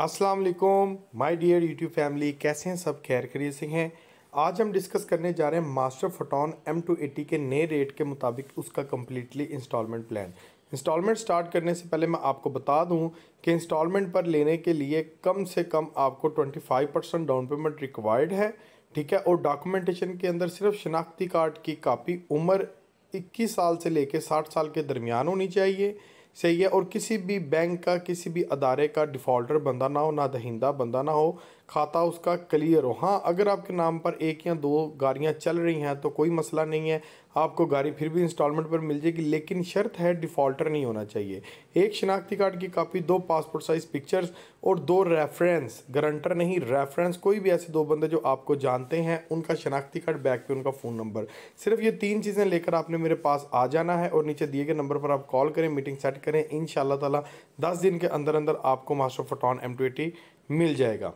अस्सलाम वालेकुम my dear YouTube family कैसे हैं सब खैर खरीद से हैं आज हम डिस्कस करने जा रहे हैं master Foton M two AT के नए रेट के मुताबिक उसका completely instalment plan instalment start करने से पहले मैं आपको बता दूं कि इंस्टॉलमेंट पर लेने के लिए कम से कम आपको 25 परसेंट डाउन पेमेंट रिक्वायर्ड है ठीक है और डॉक्यूमेंटेशन के अंदर सिर्फ शिनाख्ती कार्ड की कापी उम्र इक्कीस साल से लेकर साठ साल के दरमियान होनी चाहिए सही है और किसी भी बैंक का किसी भी अदारे का डिफ़ॉल्टर बंदा ना हो ना दहिंदा बंदा ना हो खाता उसका क्लियर हो हाँ अगर आपके नाम पर एक या दो गाड़ियाँ चल रही हैं तो कोई मसला नहीं है आपको गाड़ी फिर भी इंस्टॉलमेंट पर मिल जाएगी लेकिन शर्त है डिफ़ॉल्टर नहीं होना चाहिए एक शनाख्ती कार्ड की कापी दो पासपोर्ट साइज़ पिक्चर्स और दो रेफरेंस गारंटर नहीं रेफरेंस कोई भी ऐसे दो बंदे जो आपको जानते हैं उनका शनाख्ती कार्ड बैक पे उनका फ़ोन नंबर सिर्फ ये तीन चीज़ें लेकर आपने मेरे पास आ जाना है और नीचे दिए गए नंबर पर आप कॉल करें मीटिंग सेट करें इन ताला दस दिन के अंदर अंदर आपको मास्टर फोटॉन एम मिल जाएगा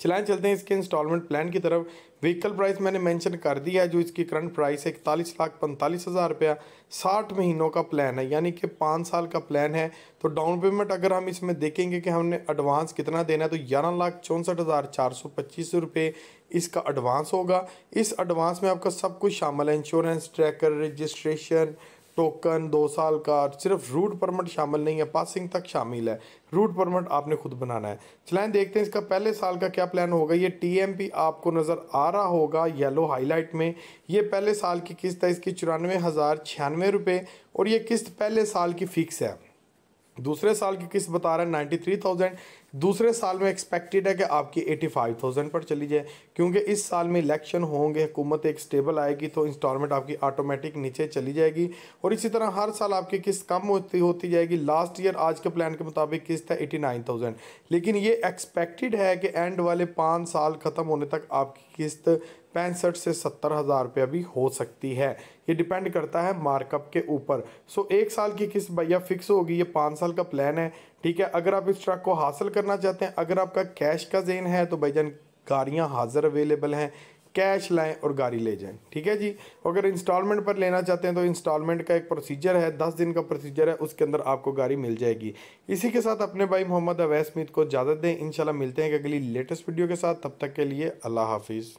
चलाएं चलते हैं इसके इंस्टॉलमेंट प्लान की तरफ व्हीकल प्राइस मैंने मेंशन कर दिया है जो इसकी करंट प्राइस है इकतालीस लाख पैंतालीस हज़ार रुपया साठ महीनों का प्लान है यानी कि पाँच साल का प्लान है तो डाउन पेमेंट अगर हम इसमें देखेंगे कि हमने एडवांस कितना देना है तो ग्यारह लाख चौंसठ हज़ार चार सौ पच्चीस रुपये इसका एडवांस होगा इस एडवांस में आपका सब कुछ शामिल है इंश्योरेंस ट्रैकर रजिस्ट्रेशन टोकन दो साल का सिर्फ रूट परमिट शामिल नहीं है पासिंग तक शामिल है रूट परमिट आपने खुद बनाना है चलाएं देखते हैं इसका पहले साल का क्या प्लान होगा ये टीएमपी आपको नज़र आ रहा होगा येलो हाईलाइट में ये पहले साल की किस्त है इसकी चौरानवे हज़ार छियानवे रुपये और ये किस्त पहले साल की फ़िक्स है दूसरे साल की किस्त बता रहा है नाइन्टी थ्री थाउजेंड दूसरे साल में एक्सपेक्टेड है कि आपकी 85,000 पर चली जाए क्योंकि इस साल में इलेक्शन होंगे हुकूमत एक स्टेबल आएगी तो इंस्टॉलमेंट आपकी ऑटोमेटिक नीचे चली जाएगी और इसी तरह हर साल आपकी किस्त कम होती होती जाएगी लास्ट ईयर आज के प्लान के मुताबिक किस्त है एटी नाइन थाउजेंड लेकिन ये एक्सपेक्टेड है कि एंड वाले पाँच साल ख़त्म होने तक आपकी किस्त पैंसठ से सत्तर हज़ार रुपया भी हो सकती है ये डिपेंड करता है मार्कअप के ऊपर सो एक साल की किस्त भैया फिक्स होगी ये पाँच साल का प्लान है ठीक है अगर आप इस ट्रक को हासिल करना चाहते हैं अगर आपका कैश का जेन है तो भाई जान गाड़ियाँ हाजिर अवेलेबल हैं कैश लाएं और गाड़ी ले जाएं ठीक है जी अगर इंस्टॉलमेंट पर लेना चाहते हैं तो इंस्टॉलमेंट का एक प्रोसीजर है दस दिन का प्रोसीजर है उसके अंदर आपको गाड़ी मिल जाएगी इसी के साथ अपने भाई मोहम्मद अवैस मीत को इजाज़त दें इंशाल्लाह मिलते हैं अगली लेटेस्ट वीडियो के साथ तब तक के लिए अल्लाह हाफिज़